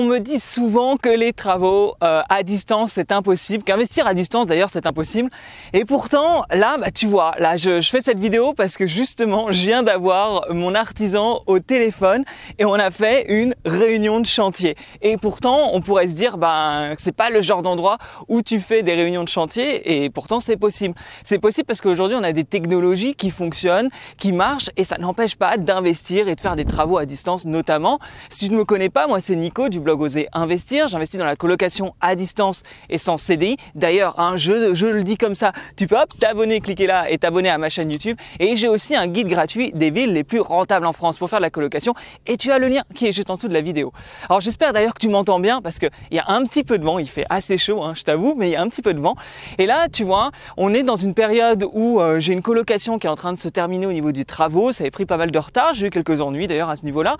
On me dit souvent que les travaux euh, à distance c'est impossible, qu'investir à distance d'ailleurs c'est impossible. Et pourtant là, bah, tu vois, là je, fais cette vidéo parce que justement je viens d'avoir mon artisan au téléphone et on a fait une réunion de chantier. Et pourtant on pourrait se dire ben c'est pas le genre d'endroit où tu fais des réunions de chantier et pourtant c'est possible. C'est possible parce qu'aujourd'hui on a des technologies qui fonctionnent, qui marchent et ça n'empêche pas d'investir et de faire des travaux à distance notamment. Si tu ne me connais pas, moi c'est Nico du Oser Investir. J'investis dans la colocation à distance et sans CDI. D'ailleurs, hein, je, je, le dis comme ça, tu peux t'abonner, cliquer là et t'abonner à ma chaîne YouTube. Et j'ai aussi un guide gratuit des villes les plus rentables en France pour faire la colocation. Et tu as le lien qui est juste en dessous de la vidéo. Alors j'espère d'ailleurs que tu m'entends bien parce qu'il y a un petit peu de vent. Il fait assez chaud, hein, je t'avoue, mais il y a un petit peu de vent. Et là, tu vois, on est dans une période où euh, j'ai une colocation qui est en train de se terminer au niveau des travaux. Ça avait pris pas mal de retard. J'ai eu quelques ennuis d'ailleurs à ce niveau-là.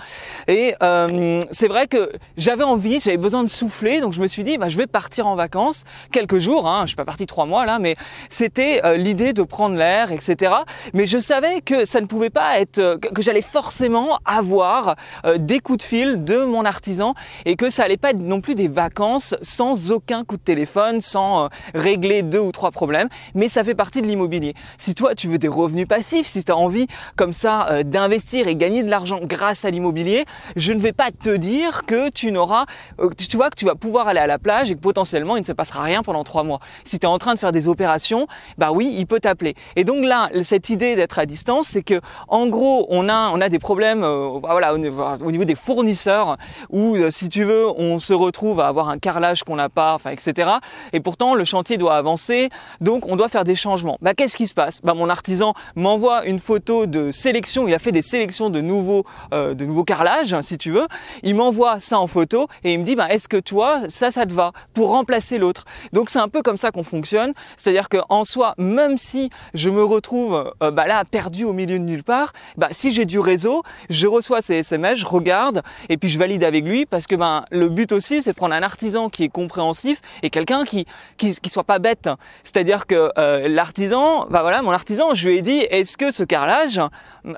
Et euh, c'est vrai que j'ai j'avais envie, j'avais besoin de souffler, donc je me suis dit, bah, je vais partir en vacances quelques jours. Hein, je suis pas parti trois mois là, mais c'était euh, l'idée de prendre l'air, etc. Mais je savais que ça ne pouvait pas être, euh, que, j'allais forcément avoir euh, des coups de fil de mon artisan et que ça n'allait pas être non plus des vacances sans aucun coup de téléphone, sans régler deux ou trois problèmes. Mais ça fait partie de l'immobilier. Si toi tu veux des revenus passifs, si tu as envie comme ça d'investir et gagner de l'argent grâce à l'immobilier, je ne vais pas te dire que tu ne aura, euh, tu vois que tu vas pouvoir aller à la plage et que potentiellement il ne se passera rien pendant trois mois. Si tu es en train de faire des opérations, bah oui, il peut t'appeler. Et donc là, cette idée d'être à distance, c'est que en gros, on a, on a des problèmes euh, bah au niveau, des fournisseurs où, euh, si tu veux, on se retrouve à avoir un carrelage qu'on n'a pas, enfin, etc. Et pourtant, le chantier doit avancer, donc on doit faire des changements. Bah, qu'est-ce qui se passe bah, Mon artisan m'envoie une photo de sélection, il a fait des sélections de nouveaux, de nouveaux carrelages, si tu veux. Il m'envoie ça en photo et il me dit ben, est-ce que toi ça ça te va pour remplacer l'autre. Donc c'est un peu comme ça qu'on fonctionne, c'est-à-dire que en soi même si je me retrouve euh, bah, là perdu au milieu de nulle part, bah, si j'ai du réseau, je reçois ces SMS, je regarde et puis je valide avec lui parce que ben le but aussi c'est de prendre un artisan qui est compréhensif et quelqu'un qui, qui soit pas bête. C'est-à-dire que euh, l'artisan, bah voilà mon artisan, je lui ai dit est-ce que ce carrelage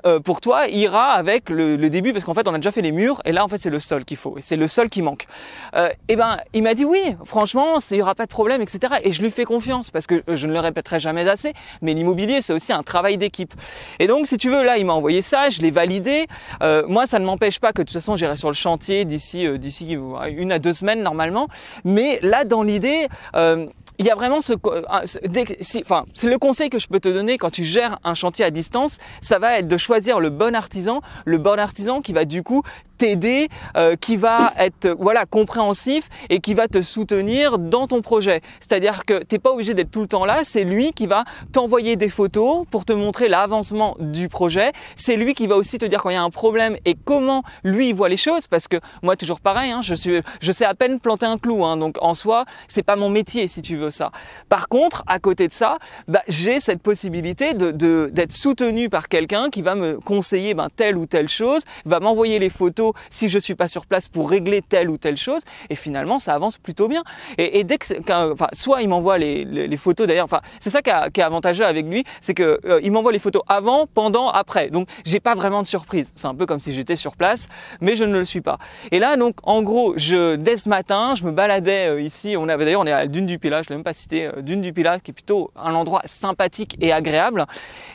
euh, pour toi ira avec le, début parce qu'en fait on a déjà fait les murs et là en fait c'est le sol qu'il faut et c'est le sol qui manque. et euh, eh ben, il m'a dit oui, franchement, il n'y aura pas de problème, etc. Et je lui fais confiance parce que euh, je ne le répéterai jamais assez, mais l'immobilier, c'est aussi un travail d'équipe. Et donc, si tu veux, là, il m'a envoyé ça, je l'ai validé. Euh, moi, ça ne m'empêche pas que de toute façon, j'irai sur le chantier d'ici d'ici une à deux semaines normalement. Mais là, dans l'idée, il y a vraiment ce, enfin, c'est le conseil que je peux te donner quand tu gères un chantier à distance, ça va être de choisir le bon artisan, le bon artisan qui va du coup t'aider, qui va être euh, voilà compréhensif et qui va te soutenir dans ton projet. C'est-à-dire que t'es pas obligé d'être tout le temps là, c'est lui qui va t'envoyer des photos pour te montrer l'avancement du projet. C'est lui qui va aussi te dire quand il y a un problème et comment lui voit les choses parce que moi toujours pareil, hein, je suis, je sais à peine planter un clou, hein. donc en soi c'est pas mon métier si tu veux ça. Par contre, à côté de ça, bah, j'ai cette possibilité d'être soutenu par quelqu'un qui va me conseiller ben, telle ou telle chose, va m'envoyer les photos si je suis pas sur place pour régler telle ou telle chose et finalement ça avance plutôt bien. Et, dès que, enfin, soit il m'envoie les, photos d'ailleurs, enfin, c'est ça qui, est avantageux avec lui, c'est que euh, il m'envoie les photos avant, pendant, après. Donc j'ai pas vraiment de surprise. C'est un peu comme si j'étais sur place, mais je ne le suis pas. Et là donc en gros, je dès ce matin, je me baladais euh, ici. On avait d'ailleurs on est à Dune du Pilat, je l'ai même pas cité, euh, Dune du Pilat qui est plutôt un endroit sympathique et agréable.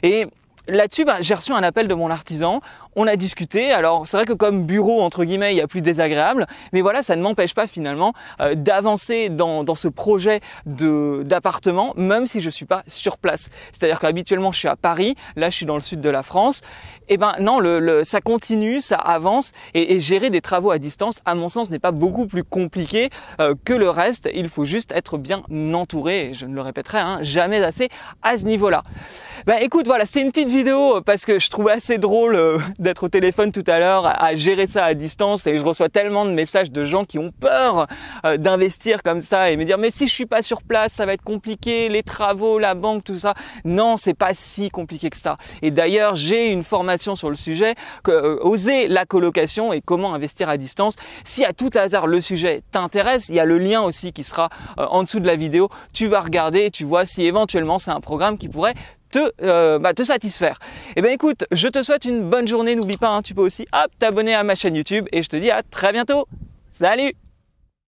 Et là-dessus, bah, j'ai reçu un appel de mon artisan. On a discuté. Alors, c'est vrai que comme bureau, entre guillemets, il y a plus désagréable. Mais voilà, ça ne m'empêche pas finalement euh, d'avancer dans, ce projet d'appartement, même si je suis pas sur place. C'est-à-dire qu'habituellement, je suis à Paris. Là, je suis dans le sud de la France. Et eh ben, non, le, ça continue, ça avance. Et, gérer des travaux à distance, à mon sens, n'est pas beaucoup plus compliqué euh, que le reste. Il faut juste être bien entouré. je ne le répéterai hein, jamais assez à ce niveau-là. Ben, écoute, voilà, c'est une petite vidéo vidéo parce que je trouve assez drôle euh, d'être au téléphone tout à l'heure à gérer ça à distance et je reçois tellement de messages de gens qui ont peur euh, d'investir comme ça et me dire mais si je suis pas sur place ça va être compliqué les travaux la banque tout ça non c'est pas si compliqué que ça et d'ailleurs j'ai une formation sur le sujet que euh, oser la colocation et comment investir à distance si à tout hasard le sujet t'intéresse il y a le lien aussi qui sera en dessous de la vidéo tu vas regarder tu vois si éventuellement c'est un programme qui pourrait te, euh, bah, te satisfaire. Et eh bien, écoute, je te souhaite une bonne journée. N'oublie pas, hein, tu peux aussi t'abonner à ma chaîne YouTube et je te dis à très bientôt. Salut